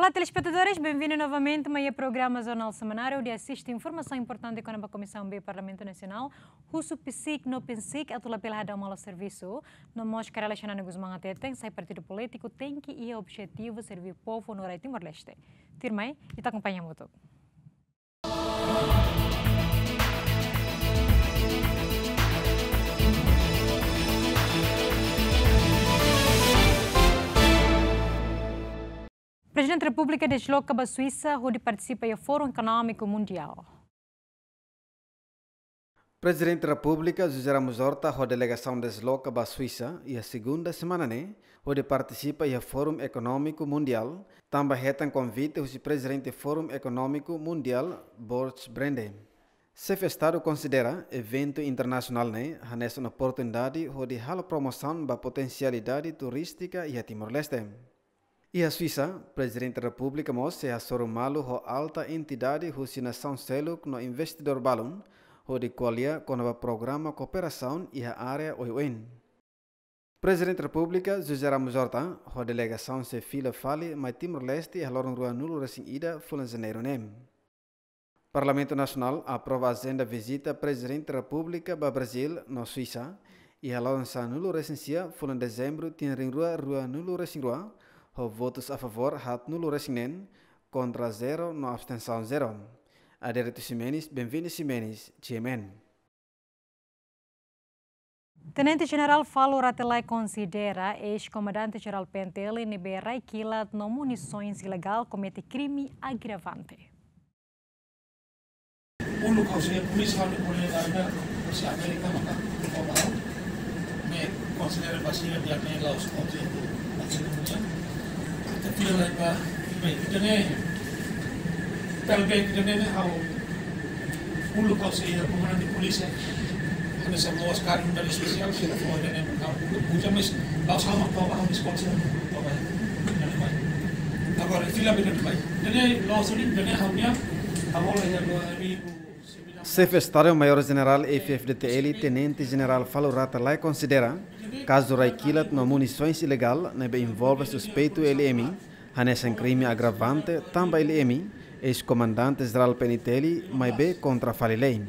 Olá, telespectadores, bem vindos novamente ao meu programa Jornal Semanário, onde assiste informação importante com a Comissão B Parlamento Nacional. Russo PSIC, no PSIC, a tua pela dar um serviço. No Moscar Alexandre Guzmán até tem, sai partido político, tem que ir ao objetivo servir o povo no Rai Timor-Leste. Tirmei e te acompanha muito. O Presidente da República desloca para a Suíça, onde participa do Fórum Econômico Mundial. Presidente da República, José Ramos Horta, a delegação desloca para a Suíça e a segunda semana, né, onde participa do Fórum Econômico Mundial. Também retam convite o Presidente do Fórum Econômico Mundial, Borges Brende. Chefe Estado considera evento internacional né, uma oportunidade onde a promoção da potencialidade turística e a Timor-Leste. E a Suíça, presidente da República Mose a sorumalo ho alta entidade husina seluk no investidor balun, ho de qualia conova programa cooperação e a área OIN. Presidente da República, José Ramos Horta, ho delegação se fila fale, mais Timor-Leste e a Loron Rua Nulo recém ida fulan nem. Parlamento Nacional aprova a agenda visita Presidente da República ba Brasil, na Suíça, e a nulo Sanulo recém fulan dezembro, tinha Rua Rua Nulo recém Rua, votos a favor hat nulo resinen, contra zero no abstenção zero. Aderito Simenes, bem-vindo Simenis, Ciemen. Tenente General Falo Ratelai considera ex-comandante geral Pentel em Iberai que ele não munições ilegal comete crime agravante. Ulu conselho policial de Bolívia, se a América não está me considera vacina de América, os conselhos da América, จะเจออะไรบ้างไม่จะแน่แต่เป็นจะแน่ไม่เอาผู้ลูกเขาเสียผมนั่งดูลิสเซ่ในสมวสการันตีสิ่งเสียเสียแล้วผมจะแน่ผมจะไม่เราสามารถต่อว่ามีสปอนเซอร์ต่อไปนั่นแหละไปแต่ก็เรื่องที่เราเป็นไปจะแน่เราสุดท้ายจะแน่เขาเนี้ยเขาบอกเลยว่ามี Chefe de Estado-Maior General FFDTL, Tenente General Falo Ratalai considera caso Raikila toma munições ilegal nebe né, envolve suspeito LM, hanessen crime agravante também LM, ex-comandante Penitelli, Peniteli, bem contra Falilei.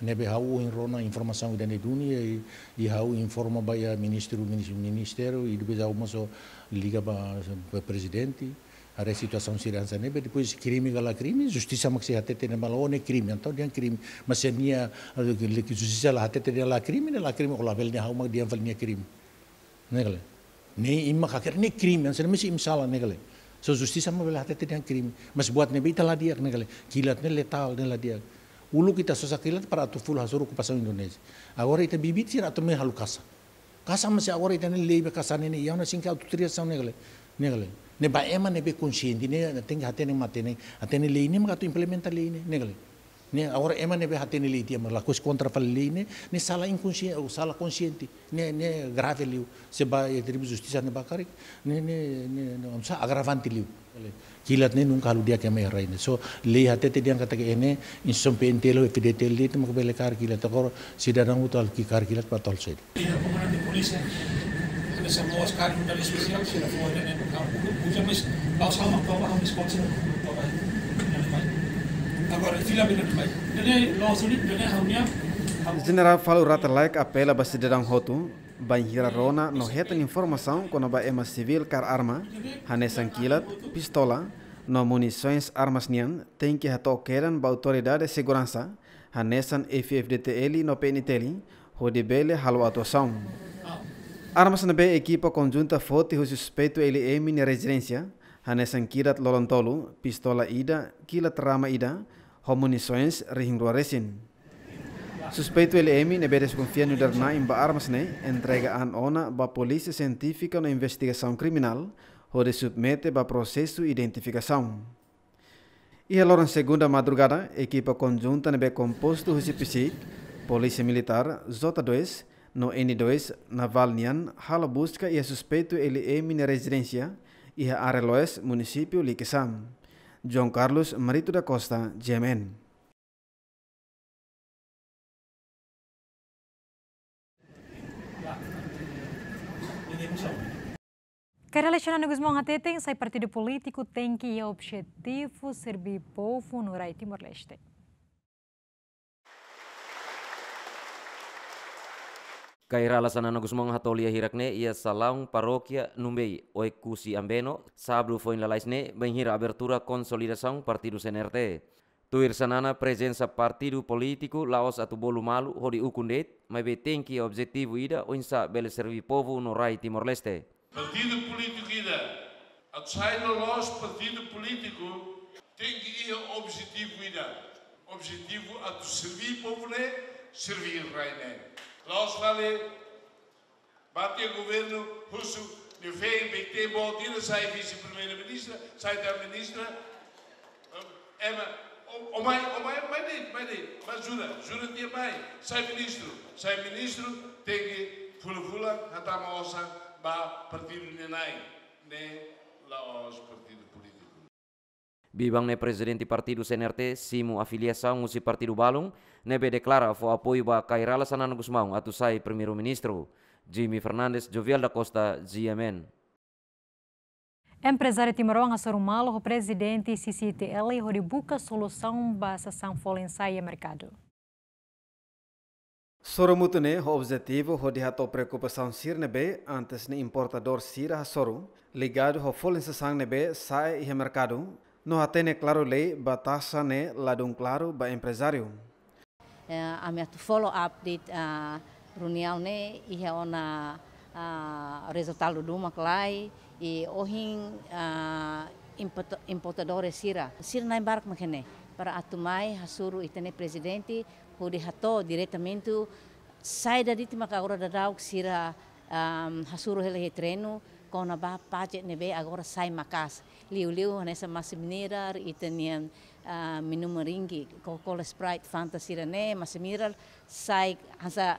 Nebe né, hau enrona informação da Neduni e, e hau informa baia o ministro, ministério e depois hau liga para o presidente. ada situasi yang sedang sana, tapi pun krimi galak krimi, justisi sama kesihatan tetapi malah orang krimi, entah dia krimi, macam ni ya, lagi justisi lah hati tetapi dia krimi, dia krimi, kalau level ni, hampir dia level ni krimi, ni kalau ni ini macam akhir ni krimi, entah ni macam imsalan ni so justisi sama level hati tetapi dia krimi, macam buat ni betul lah dia ni kalau kilat ni letal ni lah dia, ulu kita susah kilat, para tu full hasil ruku pasang Indonesia, agora itu bibit sih atau mahal kasar, kasar macam agora itu ni lebih kasar ni ni, yang e orang singkat tu teriak sana ni kalau ne ba ema ne be consciente ne tenga hatene matene hatene le ma tu implementa leine ne gale ne agora ema ne be hatene le ma la coisa kontra fal leine ne sala inconsciente ou sala consciente ne ne grave liu se ba e tribu justiça ne bakari ne ne ne ne amsa agravanti liu kilat ne nung kalu dia kema ya raine so e le hate te diang ke ene insom pe entelo e pide tel lit mo bele kar kilat agora sidadang utal ki kar kilat patol sed semmoista 200 specialtyillä vuoden, niin useimmissa lausalman kovahammiskootsin General Falo Rata Like apela ba cidadão Roto, banheira Rona, no reta informação quando a ema é civil car arma, hanesan kilat, pistola, no munições armas nian, tem que hato para ba autoridade de segurança, hanesan FFDTL no PNTL, rodebele halo atuação. Armas na be equipa conjunta foti ho suspeito emi ni residencia, hanesan kirat lolontolu, pistola ida, kila trama ida, dua resin. Suspeito ne na be dar darna imba armas ne, entrega an ona ba polisi sentifika na kriminal, ho de submete ba prosesu identifikasaun. Ia alora segunda madrugada, ekipa konjunta ne be composto o polisi polisi Militar, zota dois. No N2, na Valnian, hala busca e suspeito ele é minha residência e a Areloes, município Liquesam. João Carlos Marito da Costa, GMN. Quero elecionar negócio mão até tem, sai partido político tem que ir objetivo servir povo no Rai Timor-Leste. Kai ralasanana gusmong hatolia hirakne ia salão paróquia Numbei Oecusi Ambeno sablu foi lalaisne benhira abertura consolidação partido CNRT. Tuir sanana presença partido político Laos atu bolu malu hori ukundet mas beteng que objetivo ida oinsa bele servi povo no rai Timor Leste. Partido político ida atsai no Laos partido político tem que ir objetivo ida objetivo atu servir povo ne servir rai ne. Lorsqu'allez bate o governo russo, ne veio me ter maldito, sai vice-primeira-ministra, sai da ministra. É, o mãe, o mãe, mãe dele, mãe dele, mas jura, jura de é mãe, sai ministro, sai ministro, tem que fula-fula, atar uma ossa, para partido neném, nem lá os partidos. Bibang ne presidente partido CNRT simu afiliação musi partido Balung, nebe declara fo apoio ba Cairala anu maung atu sai primeiro-ministro Jimmy Fernandes Jovial da Costa GMN. Empresário Timarong Asarumalo, o presidente CCTL, horibuca e solução basa São Folensaia e Mercado. ho o objetivo hodi hato preocupação sirnebe antes ne importador sirah soru ligado ho sang nebe sai e mercado No atene claro lei tasa ne ladung claro ba empresario. Uh, eh, a atu follow up di uh, eh, runiau ne e ona uh, eh, resultado do maclai e ohin uh, importadores sira. Sira na embark makene para atumai hasuru itene presidente hudi hato diretamente sai da ditima kagora dadau sira um, hasuru hele trenu kona ba pajet be agora sai makas liu liu nessa mas mineral e teniam uh, ah, minumo ringi coca sprite fanta sirene mas mineral sai hasa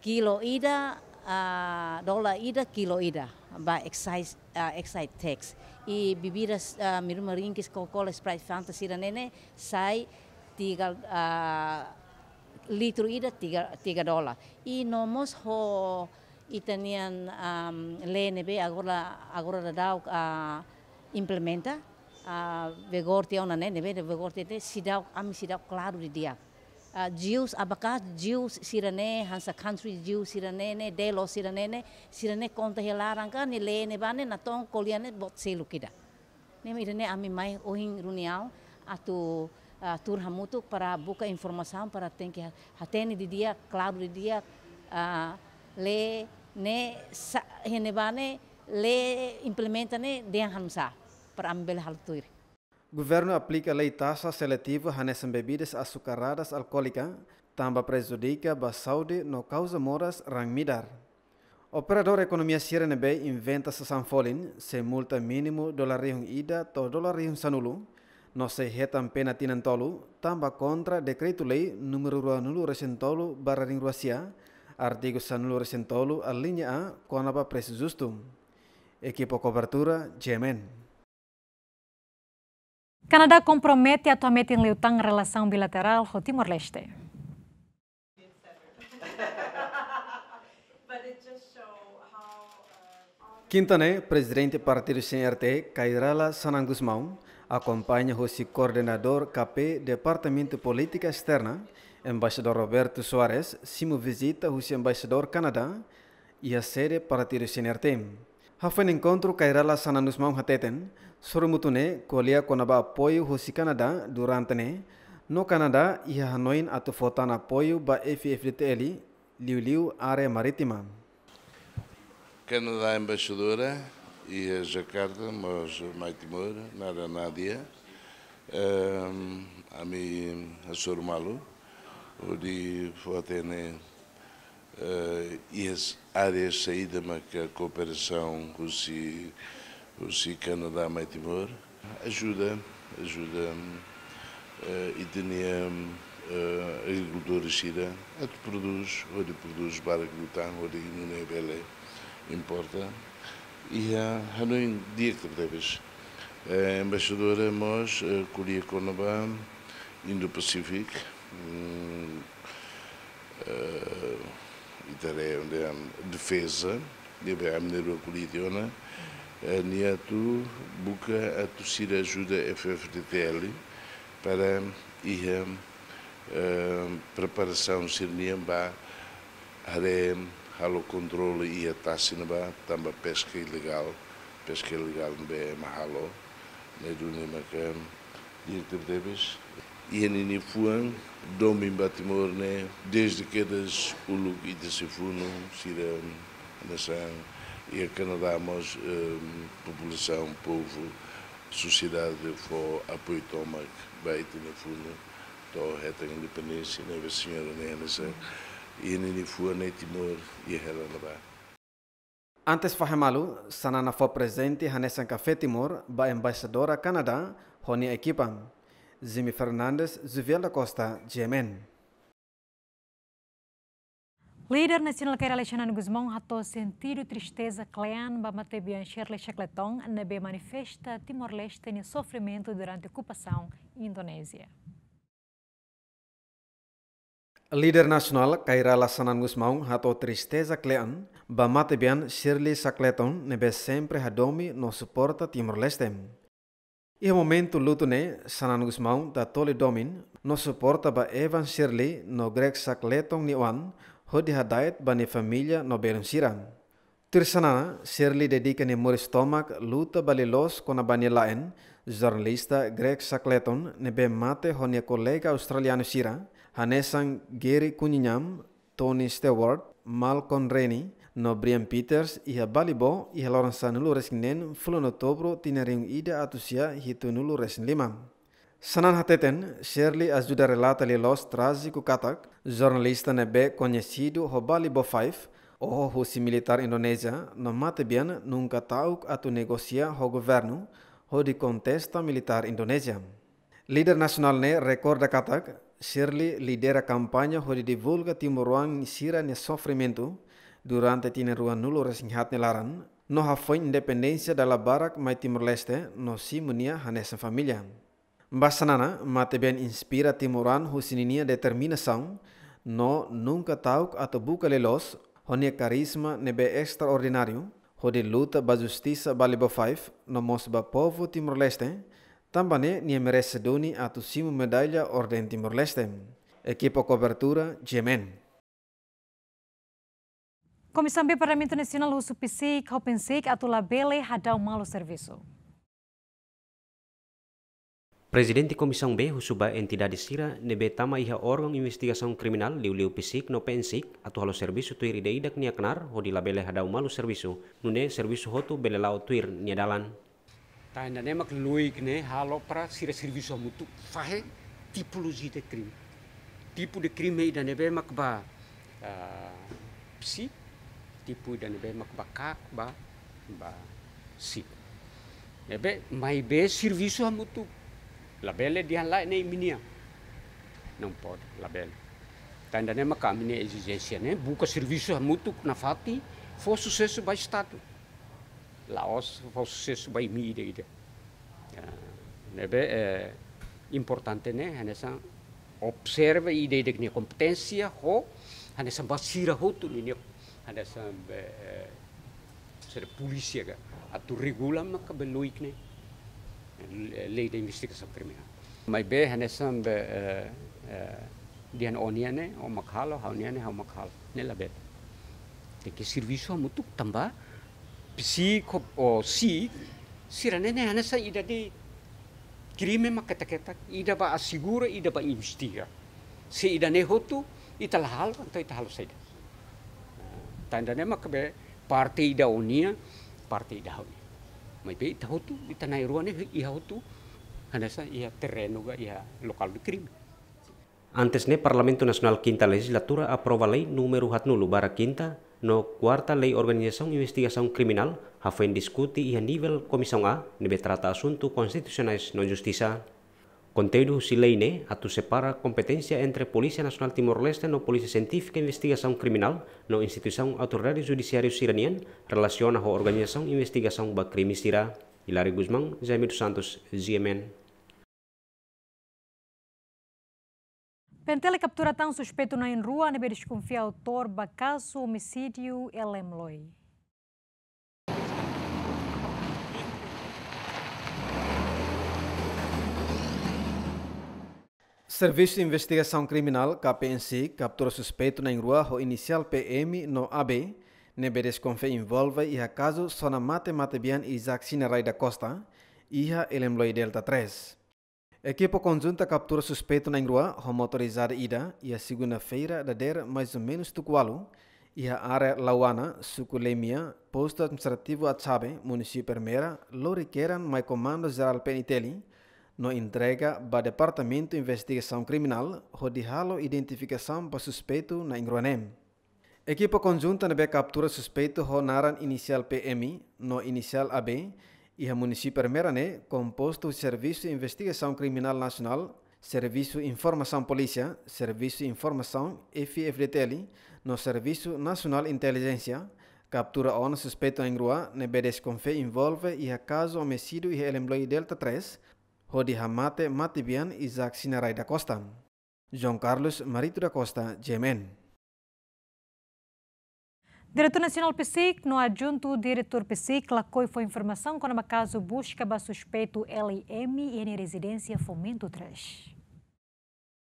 kilo ida uh, ah, dola ida kilo ida ba excise uh, excise tax i e bebidas uh, minumo ringi coca sprite fanta ne sai tiga uh, litro ida tiga tiga dola i e nomos ho itanian um, LNB, agora agora dau a ah, implementa a ah, vegorti ona ne be vegorti te sidau ami sidau claro di dia uh, jius abaka jius sirane hansa country jius sirane ne delo sirane ne sirane konta helaran kan ni lene bane na ton koliane bot selu kida ne mi ne ami mai ohin runiau atu uh, tur hamutuk para buka informasam, para tenki hateni hatene di dia claro di dia uh, le ne sa hene bane le implementa ne de hamsa para ambel tuir. Governo aplica lei taxa seletiva nessas bebidas açucaradas alcoólicas, tamba prejudica ba saúde no causa moras rang midar. Operador economia CRNB inventa sa sanfolin se multa dolar rihun ida to rihun sanulu, no se hetan pena tinantolu, tamba contra decreto lei número resen recentolu barra ring ruasia. artigo San Lur Sentolu, a linha A, Conaba Preço Justo. Equipo Cobertura, Yemen. Canadá compromete atualmente em Liutang relação bilateral com Timor-Leste. Quintané, presidente do partido CRT, Cairala Sanan acompanha o coordenador KP Departamento de Política Externa embaixador Roberto Soares, simo visita o embaixador Canadá e a série para ter CNRT. Hafan encontro cairá lá sananus mão hateten, sorumutune colia conaba apoio o Canadá durante né no Canadá e a Hanoin ato fotan apoio ba FFDTL, liu-liu área marítima. Canadá embaixadora e a Jacarta, mas Maitimor, Nara Nádia, um, a mim, a Malu, ότι até né, uh, e as áreas saída que a cooperação Rússia, Rússia Canadá mais Timor ajuda ajuda uh, e tinha uh, eh, agricultura xira a que produz onde produz para glutão onde não é bela importa e a Hanoi dia que deves a embaixadora Mos, Coreia Conabá, Indo-Pacífico, onde eh, eh, é defesa dia menurut politik ona nia tu buka atu sira ajuda FFDTL para ir eh, a preparação sirnia ba hare halo controle ia tasina ba também pesca ilegal pesca ilegal be mahalo ne dunia maka diretor debes Yenini Fuang, Domim Batimorne, desde que quedas é Uluk e Tessifuno, Sira Nassan, e a Canadá, mas ehm, população, povo, sociedade, for apoio tomac, baita na fundo, to reta independência, na senhora na nação, e nini fua na Timor e hela na ba. Antes fahemalu, sanana foi presente Hanesan Café Timor, ba embaixadora Canadá, honi equipa. Zimi Fernandes, Zuviel da Costa, GMN. Líder nacional que era Alexandre Guzmão ratou sentido tristeza clean ba matebian Shirley Chacleton na be manifesta Timor-Leste em sofrimento durante a ocupação Indonésia. Líder Kairala Kaira Lasanan há atau Tristeza Klean, Bamate Bian Shirley Sakleton nebe sempre hadomi no suporta Timor Leste. Ia e momentu lutune sanan gus maung ta tole domin no suporta ba Evan Shirley no Greg Sakletong ni wan ho di hadait ba ni familia no belum siran. Tirsanana Shirley dedika ni muris tomak luta ba lilos kona ba ni laen jornalista Greg Sakleton ne be mate ho ni kolega australiano sira Hanesang Gary Kuninyam, Tony Stewart, Malcolm Rennie, No Brian Peters iha balibo iha loransa nulu resinen fulon Oktober tinariung ida atusia hitu nulu resin lima. Sanan hateten, Shirley ajuda relata li los trágico katak, jornalista nebe conhecido ho balibo 5, oho husi militar Indonesia, no mate bien nunca tauk atu negosia ho governo, ho di contesta militar Indonesia. Leader nasional ne recorda katak, Shirley lidera kampanya ho di divulga timuruan sira ne ya sofrimento, Durante nulu Tineruanulo resinghatnelaran, no hafoin independensia dalam barak mai Timor-Leste, no si munia hanessa família. Basanana, ben inspira Timoran determina determinação, no nunca tauk atau buka lelos, honia karisma nebe ho de luta ba ba balibo faif, no mos ba povo Timor-Leste, tambane nie duni atau simu medaia orden Timor-Leste. Equipo cobertura, Gemen. Komisambi Parlemen Internasional Husu o PSIC, HOPENSIC, Atula Bele, Hadau malu servisu. Presiden Komisang B husuba tidak disira nebe tama iha orang investigasi kriminal liu-liu pisik no pensik atau halo servisu tuir ide idak nia kenar ho di labele hadau malu servisu, nune servisu hotu bele lau tuir nia dalan. Ta ina nemak luik ne halo pra sira servisu mutu fahe tipuluzite de tipu tipu de hei dan nebe mak ba uh, eh, psik tipu dan be makbakak ba ba si ebe mai be serviço a amutu labele dia lá ne minia não pode labele tanda ne makami ne exigência né buca serviço a amutu na fati for sucesso ba estado Laos for sucesso ba mide ide ebe é importante né nessa observa ide de competência ho nessa basira ho tu ne hadasa eh, sera polisiaga ya, atu regula maka nih loikne eh, leida investigasa premia mai be ada eh, be dian oniane o makhalo hauniane ha makhalo ne labet teke serviso mutuk tamba tambah o oh, si sirane ne sampai ida de crime keta keta, ida ba asigura ida ba investiga ya. se ida ne hotu ita hal anto ita halus saida Tandanya mah kebe parti daunia parti daun mai pe tahutu itanai ruane ihahutu hanasa ia terreno ga iya lokal de crime Antes ne Parlamento Nacional Quinta Legislatura aprova lei número hatnulu bara quinta no cuarta lei organização investigação criminal hafen foi discuti e a nível A nebe trata assunto constitucionais non justisa. Conteúdo a tu separa competência entre Polícia Nacional Timor-Leste no Polícia Científica e Investigação Criminal no Instituição Autoridade Judiciário Iranian relaciona a Organização Investigação ba Crime Sira. Hilário Guzmão, dos Santos, GMN. Pentele captura tão suspeito na rua, nebe desconfia autor do caso homicídio Elemloi. Serviço de Investigação Criminal, KPNC, captura suspeito na rua inicial PM no AB, Nebe desconfia envolve e acaso caso sona mate mate bien Isaac Sinerai da Costa e a Elemloi Delta 3. Equipe conjunta captura suspeito na rua, motorizada ida e a segunda-feira da der mais ou menos tukualu e a área Lauana, Suculemia, posto administrativo a Chabe, município Permera, loriqueran mais comando geral Penitelli, no entrega para o Departamento de Investigação Criminal rodihalo identificação para suspeito na Ingronem. Equipa conjunta na captura suspeito ronaran inicial PM, no inicial AB, e a município Armerane, composto do Serviço de Investigação Criminal Nacional, Serviço de Informação Polícia, Serviço de Informação FFDTL, no Serviço Nacional de Inteligência, captura o suspeito na Grua, na BDS Confé envolve e a caso homicídio e elembloi Delta 3, Rodiha hamate Matibian Isaac Sinarai da Costa, João Carlos Marito da Costa, GMN. Diretor Nacional PSIC, no adjunto diretor PSIC, Lacoi foi informação quando o caso busca ba suspeito LM e em residência Fomento 3.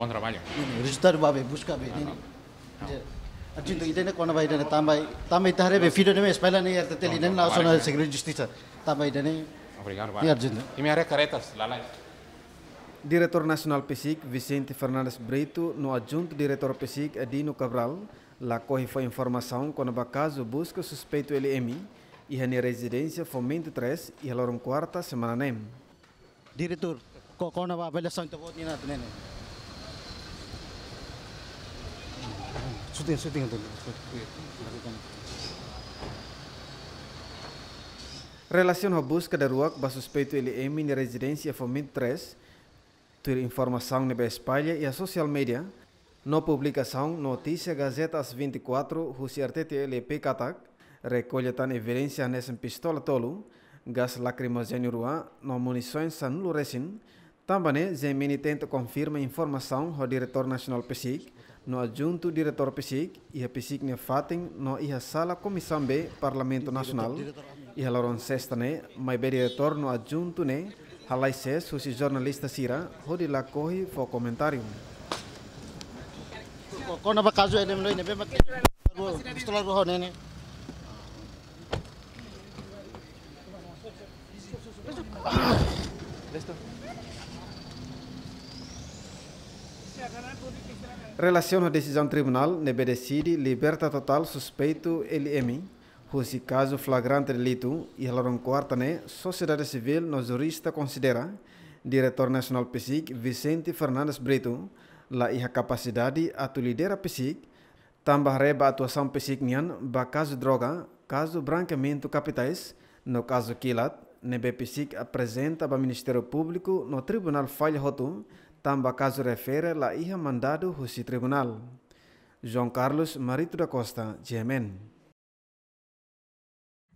Bom trabalho. o Resultado babe, busca bem. É. Adjunto idene né, quando vai idene né, também, também tarebe tá filho né, de mês, pela nem arte telinena, só na Secretaria de Justiça, também idene. Obrigado, Bárbara. E minha recaretas, Lalai. Diretor Nacional PSIC, Vicente Fernandes Brito, no adjunto diretor PSIC, Adino Cabral, lá corre foi informação quando o caso busca suspeito LMI e a residência Fomento 23 e a Lorum Quarta, semana NEM. Diretor, qual é a avaliação que você tem? Sutem, sutem, sutem. Relação à busca da rua para suspeito LM é na residência Fomento 3, ter informação na espalha e a social media, na publicação Notícia Gazeta 24, Rússia RTTLP Katak, recolhe tan evidência nessa pistola tolo, gás lacrimogênio rua, no munições San Luresin, também Zemini tenta confirma informação ao diretor nacional PSIC, no adjunto diretor PSIC e a PSIC ne fatem no ia sala comissão B Parlamento Nacional. E sestane mai beria torno adjuntune halai ses adjunto. jornalista sira o lakohi fo komentarium kona ba kazu enem noi nebe ma Relaciona a decisão tribunal, nebe decide liberta total suspeito LM Cusi caso flagrante delito e relaram quarta né, sociedade civil nos jurista considera diretor nacional PSIC Vicente Fernandes Brito la iha capacidade atu lidera PSIC tambah reba atuação PSIC nian ba caso droga, caso branqueamento capitais, no caso quilat, nebe PSIC apresenta ba Ministério Público no Tribunal Falha Rotum, tamba caso refere la iha mandado husi tribunal. João Carlos Marito da Costa, GMN.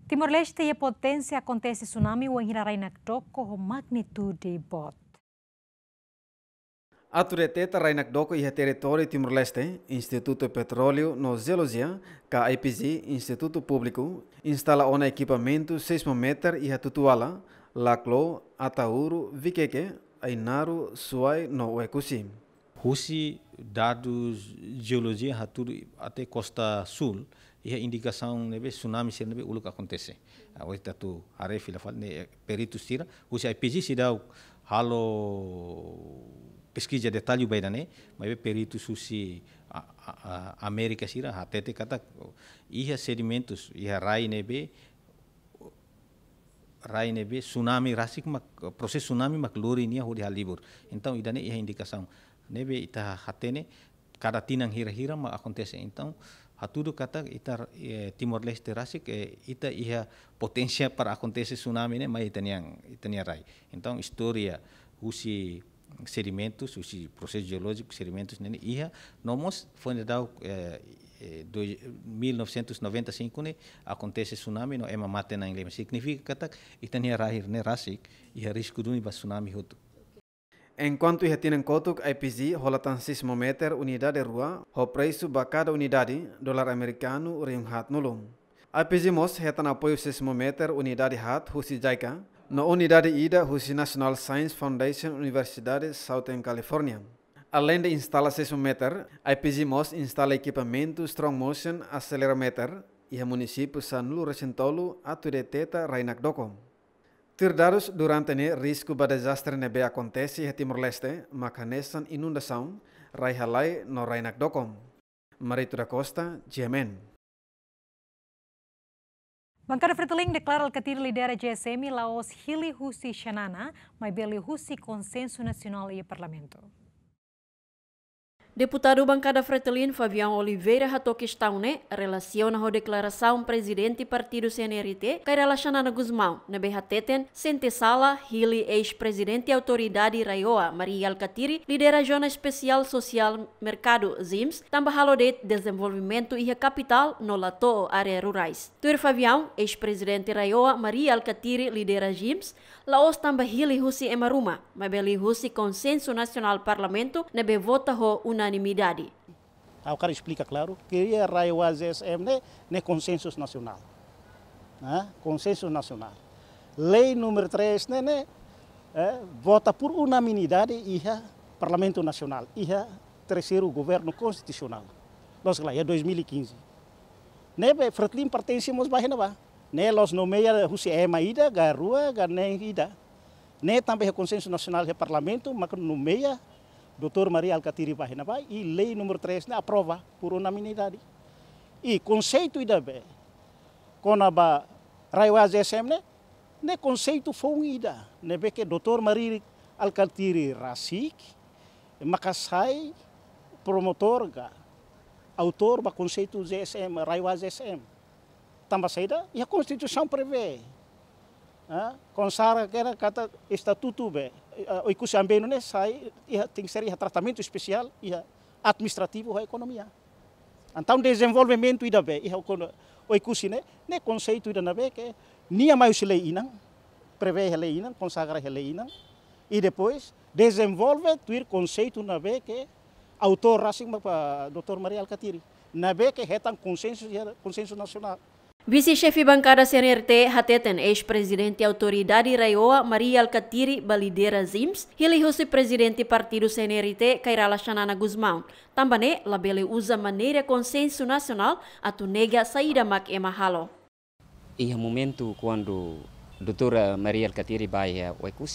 Timor-Leste je potência acontece tsunami o enhirarai na doko ho magnitude bot. Aturete tarainak doko iha território Timor-Leste, Instituto Petróleo no Geologia, KIPG, Instituto Público, instala ona equipamento seismometer iha tutuala, laklo, atauro, vikeke, ainaro, suai no uekusi. Husi dados geologia haturu até costa sul, ia indicação neve tsunami se neve o que acontece a o tatu are fila fal ne perito sira o se IPG sira halo pesquisa detalhe bem né mas perito susi a, a, a América sira hatete kata ia sedimentos ia rai neve rai neve tsunami rasik mak proses tsunami mak lori nia hori halibur então idane ia indicação neve ita hatene cada tinang hira-hira ma acontece então hatudo kata ita eh, Timor Leste rasik eh, ita iha potensia para acontecer tsunami ne mas ita niang ita niang rai então história usi sedimentos usi processo geológico sedimentos né iha nomos foi dado eh, eh, 1995 ne acontece tsunami no ema mate na inglês significa kata ita niang rai né rasik iha risco do tsunami hotu Enquanto ihatinan kotuk IPZ holatan sismometer unidade rua, ho preço bacada unidade dolar amerikanu uriung hat nulung. IPZ mos hetan apoyu sismometer unidade hat husi jaika, no unidade ida husi National Science Foundation Universidade Southern California. Além de instala sismometer, IPZ mos instala equipamento strong motion accelerometer ia e município San Lu Recentolo atu deteta Rainak Dokom. Tirados durante ne risco ba desastre nebe acontece he Timor Leste, macanesan inundação, raihalai no rainak dokom. Marito da Costa, Jemen. Bancada Friteling declara al lidera GSM Laos Hili Husi Shanana, mas beli Husi Consenso Nacional e Parlamento. Deputado bancada Fretilin Fabião Oliveira ratou questão, né? Relaciona a declaração presidente partido CNRT, Kairala Xanana Guzmão, na Berrateten, Sente Sala, Hili, ex-presidente autoridade Raioa, Maria Alcatiri, lidera Zona Especial Social Mercado, ZIMS, Tambahalo de Desenvolvimento e a Capital, no Lato, área rurais. Tuir Fabião, ex-presidente Raioa, Maria Alcatiri, lidera ZIMS, Laos Tambahili Husi Emaruma, Mabeli Husi Consenso Nacional Parlamento, na Bevota Ho, una unanimidade. O cara explica, claro, que é a raio SM não né? é né? consenso nacional. Né? Consenso nacional. Lei número 3, né, né, é, vota por unanimidade e Parlamento Nacional, e terceiro governo constitucional. Nós lá, é 2015. Né, Fratlim mais a Renova. Né, nós nomeia Rússia é maída, garrua, garnem ida. Né, também é consenso nacional do é parlamento, mas nomeia doutor Maria Alcatiri Pahinaba e lei número 3 né, aprova por unanimidade. E conceito ida bem, com a Raiwa SM, né, né conceito foi ida, né, porque doutor Maria Alcatiri Rasik, Makassai, promotor, autor do conceito GSM, Raiwa SM. Também saída, e a Constituição prevê. Ah, consara que era estatuto bem. Eh, o Icusambeno né, sai, tem que ser tratamento especial, administrativo ou economia. Então, desenvolvimento ida bem, o Icusi, né, né, conceito ida bem, que nia mais lei inang, prevê a lei inang, consagra a lei inang, e depois desenvolve tuir conceito na bem que autor assim, Dr. Maria Alcatiri, na bem que retam é consenso, consenso nacional. Vice-chefe bancada CNRT, Hateten, ex-presidente autoridade Raioa, Maria Alcatiri Balidera Zims, Hilihusi Presiden presidente partido CNRT, Kairala Xanana Guzmão. Tambane, labele usa maneira consenso nacional, atu nega saída mak emahalo. Halo no iya momento quando doutora eh, Maria Alcatiri vai eh, ao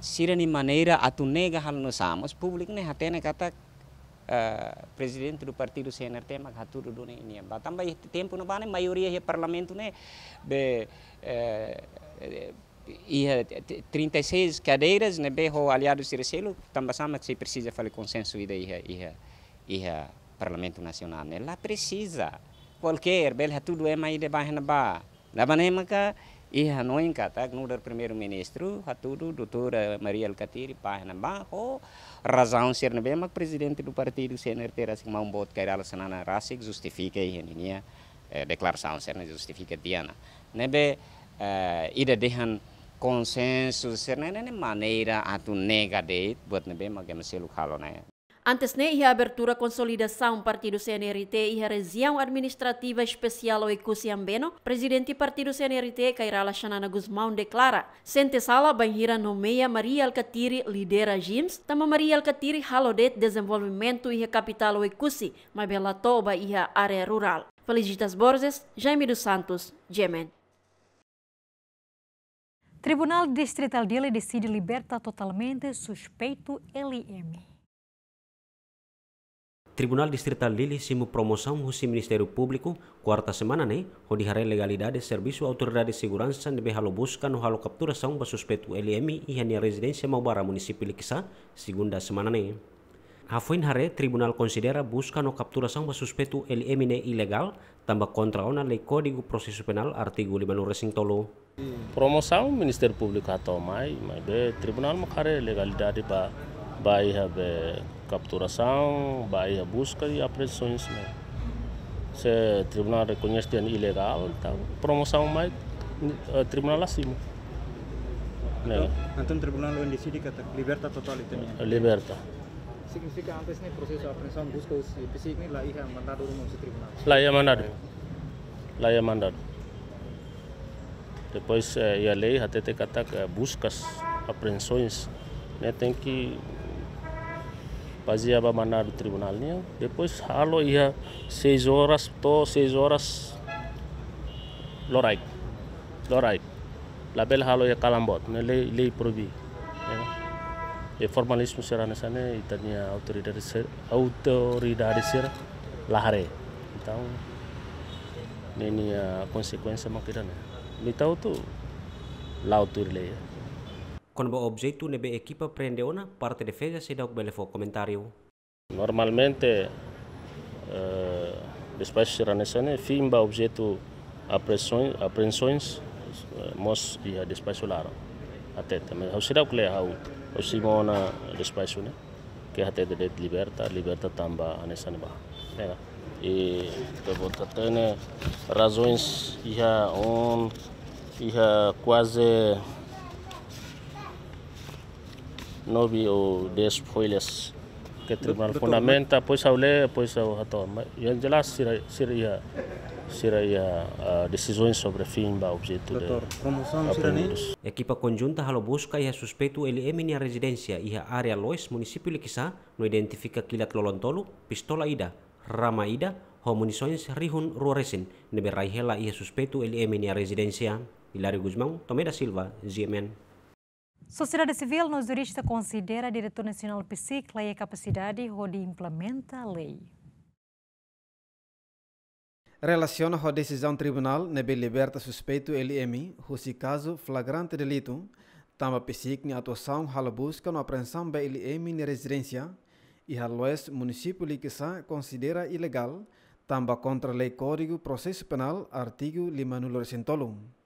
sirani maneira atu nega hal nosamos, publik ne hatene Hatena, Uh, presidente do partido CNRT mak haturu dune ini ba tamba tempo no bane maioria do parlamento né be uh, e 36 cadeiras né be o aliado Cirecelo tamba sama que se precisa fazer consenso ida ia ia ia parlamento nacional né lá precisa qualquer bel tudo é mais de na ba na bane maka ia noinka tak no primeiro ministro hatudo doutora Maria Alcatiri bahna na ho razão ser na mesma presidente do partido CNRT assim mau bot que era raça, rasik justifica e nia declaração ser não justifica diana bem, ida dehan konsensus ser nene maneira atu nega de buat nebe magem selu kalona Antes né, e a abertura consolidação Partido CNRT e a região administrativa especial ao Ambeno, presidente Partido CNRT, Cairala Xanana Guzmão, declara Sente Sala Banhira nomeia Maria Alcatiri lidera GIMS, tama Maria Alcatiri halodet desenvolvimento e capital ao Ecusi, Mabela Toba e a área rural. Felicitas Borges, Jaime dos Santos, Gemen. Tribunal Distrital dele decide libertar totalmente suspeito LM. Tribunal Distrital Lili simu promosam husi Ministério Publiku kuarta semana ne, ho legalidad legalidade servisu autoridade segurança ne be halo buskan halo kaptura ba suspeito LMI e a residensia Maubara munisipi Likisa, segunda semana ne. Hafuin hare tribunal considera buskan no capturação ba suspeito LMI ne ilegal, tamba kontra ona le kodigu prosesu penal artigo 595. Promosam Ministério Publiku atau mai, mai de tribunal makare legalidade ba ba be capturação, bahia busca e apreensões. Né? Se o tribunal reconhece que é ilegal, então promoção mais uh, eh, tribunal acima. Né? Então o tribunal decide que tá, liberta total também? É, liberta. Significa antes no processo de apreensão busca os PSIC, lá ia mandado rumo tribunal? Lá ia mandado. Lá ia mandado. Depois, eh, a lei até atacar buscas, apreensões, né, tem que Paziaba di tribunalnya. Depois halo ia seis horas to seis horas lorai. La Label halo ia kalambot ne le le probi. Ya. E formalisme serana sana itania autoridadisir autoridadisir lahare. Tahu ini ya konsekuensi makirane, Mitau tu lau tu le Quando o objeto nebe equipa prende ona, parte defesa se dá o belefo comentário. Normalmente, uh, despacho fim fimba objeto apreensões, apreensões mos ia despacho lara. Até também, se dá o que é o Simona eh, despacho, né? Que é até de liberta, liberta tamba anessane ba. Né? e devo ter razões ia on ia quase no bi o que keterima fundamenta pois aule pois o hato yang jelas sira sira ia seria ia decisões sobre fim do objeto Doutor, de promoção equipa conjunta halo busca ia suspeito ele minha residência e a área lois município likisa no identifica kilat lolontolu pistola ida rama ida munições rihun ruaresin neberai hela ia suspeito ele minha residência Hilário Guzmão, Tomé da Silva, GMN. Sociedade Civil nos jurista considera a diretor nacional Psicla e a capacidade de implementa a lei. Relaciona com a decisão tribunal nebe liberta suspeito LM, cujo caso flagrante delito, tamba Psic na atuação hala busca na apreensão da LM na residência e haloes município Liquisa considera ilegal, tamba contra lei Código Processo Penal, artigo 591.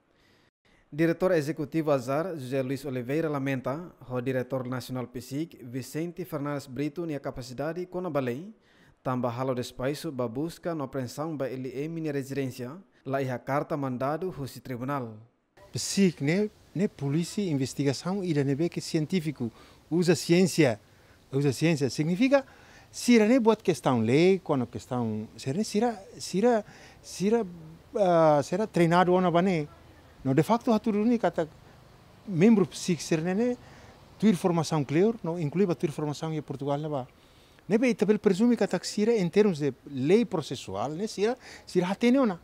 Diretor Executivo Azar, José Luiz Oliveira, lamenta o Diretor Nacional PSIC, Vicente Fernandes Brito, na capacidade com a balei, tamba halo despacho para busca no apreensão da ele em é minha residência, lá e é a carta mandado o tribunal. PSIC, né? né? Polícia, investigação e é que científico, usa ciência, usa ciência, significa se não é buat questão lei, quando questão, se não é, se uh, sira treinado ona bane, No de facto haturuni kata membro sixer nene tu informação clear, no inclui tu informação em Portugal na Ne Nebe itabel presumi kata sira em termos de lei processual, ne sira sira hateneona.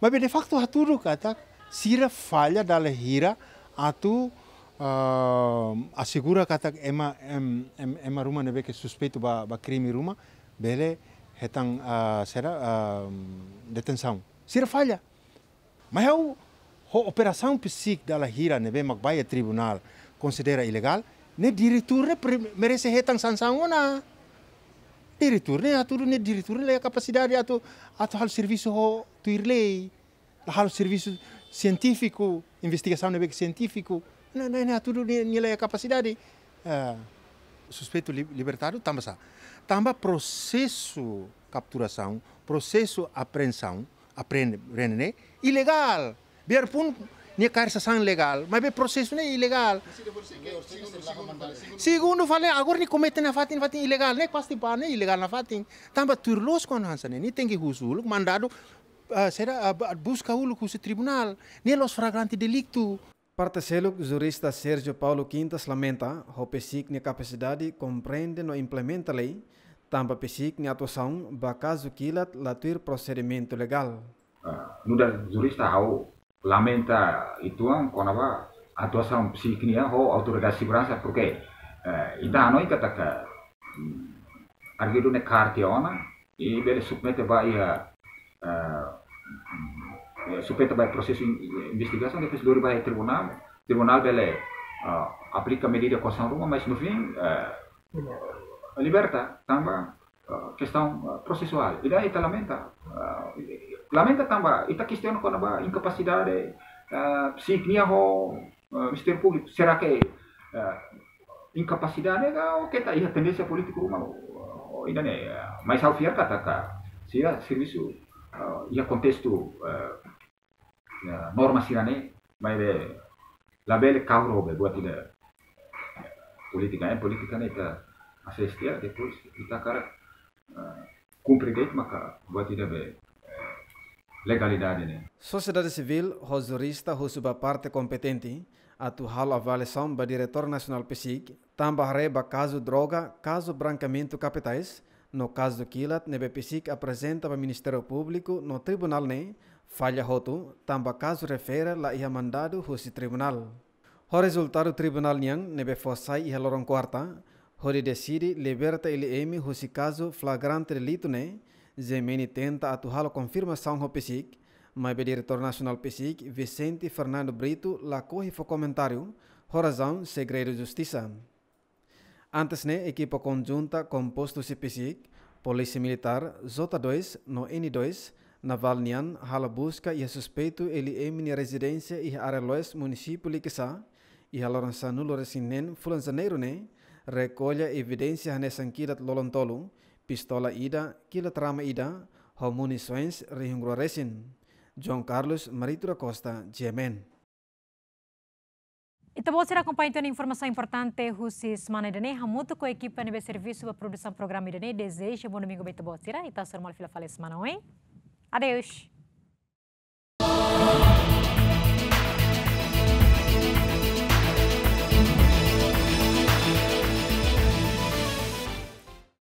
Mas de facto haturu kata sira falha da hira atu uh, assegura kata ema em, em, ema ruma nebe que suspeito ba ba crime ruma bele hetang uh, ah, sera uh, detenção. Sira falha. Mas eu operação psíquica da lahira neve nebe magbaia tribunal considera ilegal, ne diretor ne merece retang sanção ou não. Diretor ne aturu ne diretor ne capacidade atu atu hal serviço ho tuirlei, hal serviço científico, investigação neve científico, ne ne aturu ne a capacidade. Uh, suspeito libertado também sa. Também processo capturação, processo apreensão, apreende ilegal biarpun ni carsa san legal, mas o processo não é ilegal. Segundo falei, agora ni comete na fatin fatin ilegal, nem quase pa nem ilegal na fatin. Tamba turlos kon hansa ni tem que husul, mandado ah, será ah, busca o lucro tribunal, nem los flagrante delicto. Parteceluk jurista Sérgio Paulo Quintas lamenta, o PSIC ni capacidade compreende no implementa lei, tamba PSIC ni atuação, caso quilat latir procedimento legal. Ah, no da jurista ao lamenta ituang ah, konapa atuasam siknia ah, ho autoridade de porque uh, ita hanoi kataka um, hmm, argido ne kartiona ah, e eh, bele submete vai a uh, submete vai processo de investigação depois dori vai tribunal tribunal bele uh, eh, aplica medida coação ruma mas no fim uh, liberta tamba uh, questão eh, processual e daí ita lamenta lamenta tamba ita kistion kona ba incapacidade uh, eh, psiknia ho eh, mister público será que uh, incapacidade ga o que ta ia tendência político uma ida ne mais ao fiar kata ka sia serviço uh, ia contexto uh, uh, norma sirane mai de label belle be buat ida politika e politika ne ta asestia depois ita kara uh, cumpre maka buat tidak be legalidade né? Sociedade Civil, o jurista, o parte competente, atual avaliação do diretor nacional PSIC, também caso droga, caso branqueamento capitais, no caso do Kilat, nebe PSIC apresenta para o Ministério Público no tribunal né, falha roto, também caso refere lá ia mandado o tribunal. O resultado do tribunal nian nebe forçai ia loron quarta, Hori decide liberta ele emi o caso flagrante delito né Zemeni tenta atuhalo confirmação ho PSIC, mas o diretor nacional PSIC, Vicente Fernando Brito, la corre fo comentário, razão Segredo Justiça. Antes né, equipa conjunta composto se PSIC, Polícia Militar, Zota 2, no N2, Navalnian, hala busca e suspeito ele emine residência e areloes município Liquesá, e a Lourenço Nulo Resinen, Fulanzaneiro né, recolha evidência nessa anquida Lolontolo, pistola ida kila trama ida homuni soens rihungro resin João Carlos Marito da Costa Ita Então, você acompanha a informação importante, Rusi Semana Idane, muito com a equipe de Serviço para produção do programa Idane. Desejo bom domingo, bem, você irá. E Ita seu irmão, filha, semana, Adeus!